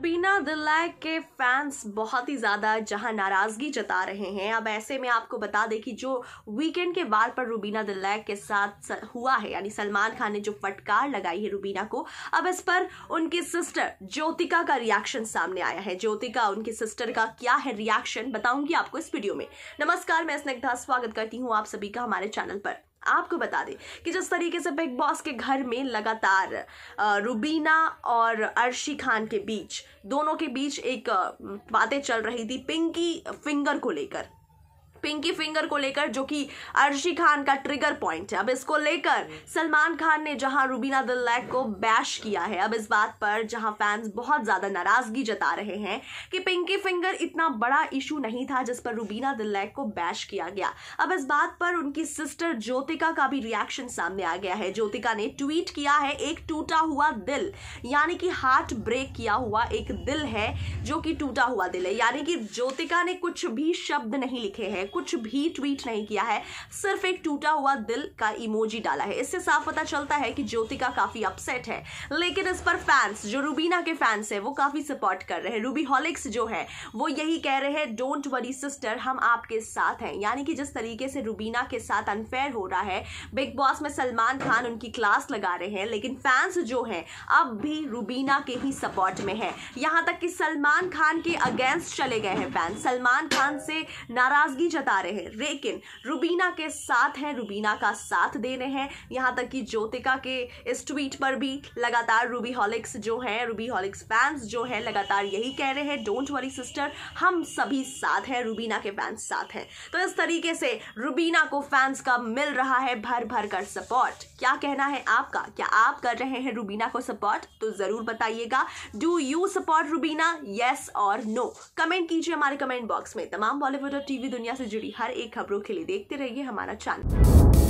रुबीना दिलैक के फैंस बहुत ही ज़्यादा जहां नाराज़गी जता रहे हैं अब ऐसे में आपको बता दें कि जो वीकेंड के बाद पर रुबीना दिलैक के साथ हुआ है यानी सलमान खान ने जो फटकार लगाई है रुबीना को अब इस पर उनकी सिस्टर ज्योतिका का रिएक्शन सामने आया है ज्योतिका उनकी सिस्टर का क्या है रिएक्शन बताऊंगी आपको इस वीडियो में नमस्कार मैं स्नेग्धा स्वागत करती हूँ आप सभी का हमारे चैनल पर आपको बता दें कि जिस तरीके से बिग बॉस के घर में लगातार रुबीना और अर्शी खान के बीच दोनों के बीच एक बातें चल रही थी पिंकी फिंगर को लेकर पिंकी फिंगर को लेकर जो कि अर्शी खान का ट्रिगर पॉइंट है अब इसको लेकर सलमान खान ने जहां रूबीना दिल्लैक को बैश किया है अब इस बात पर जहां फैंस बहुत ज़्यादा नाराज़गी जता रहे हैं कि पिंकी फिंगर इतना बड़ा इशू नहीं था जिस पर रूबीना दिल्लैक को बैश किया गया अब इस बात पर उनकी सिस्टर ज्योतिका का भी रिएक्शन सामने आ गया है ज्योतिका ने ट्वीट किया है एक टूटा हुआ दिल यानी कि हार्ट ब्रेक किया हुआ एक दिल है जो कि टूटा हुआ दिल है यानी कि ज्योतिका ने कुछ भी शब्द नहीं लिखे हैं कुछ भी ट्वीट नहीं किया है सिर्फ एक टूटा हुआ दिल का इमोजी डाला है इससे साफ पता चलता है कि ज्योतिका काफी अपसेट है लेकिन इस पर फैंस जो रूबीना के फैंस है वो काफी सपोर्ट कर रहे हैं रूबी हॉलिक्स जो है वो यही कह रहे हैं डोंट वरी सिस्टर हम आपके साथ हैं यानी कि जिस तरीके से रूबीना के साथ अनफेयर हो रहा है बिग बॉस में सलमान खान उनकी क्लास लगा रहे हैं लेकिन फैंस जो हैं अब भी रूबीना के ही सपोर्ट में हैं यहां तक कि सलमान खान के अगेंस्ट चले गए हैं फैंस सलमान खान से नाराजगी जता रहे हैं लेकिन रुबीना के साथ हैं रुबीना का साथ दे रहे हैं यहाँ तक कि ज्योतिका के इस ट्वीट पर भी लगातार रूबी हॉलिक्स जो हैं रूबी हॉलिक्स फैंस जो हैं लगातार यही कह रहे हैं डोंट वरी सिस्टर हम सभी साथ हैं रूबीना के फैंस साथ हैं तो इस तरीके से रूबीना को फैंस का मिल रहा है भर भर कर सपोर्ट क्या कहना है आपका क्या आप कर रहे हैं रूबीना को सपोर्ट तो ज़रूर बताइएगा do you support Rubina yes और नो कमेंट कीजिए हमारे कमेंट बॉक्स में तमाम बॉलीवुड और टीवी दुनिया से जुड़ी हर एक खबरों के लिए देखते रहिए हमारा चैनल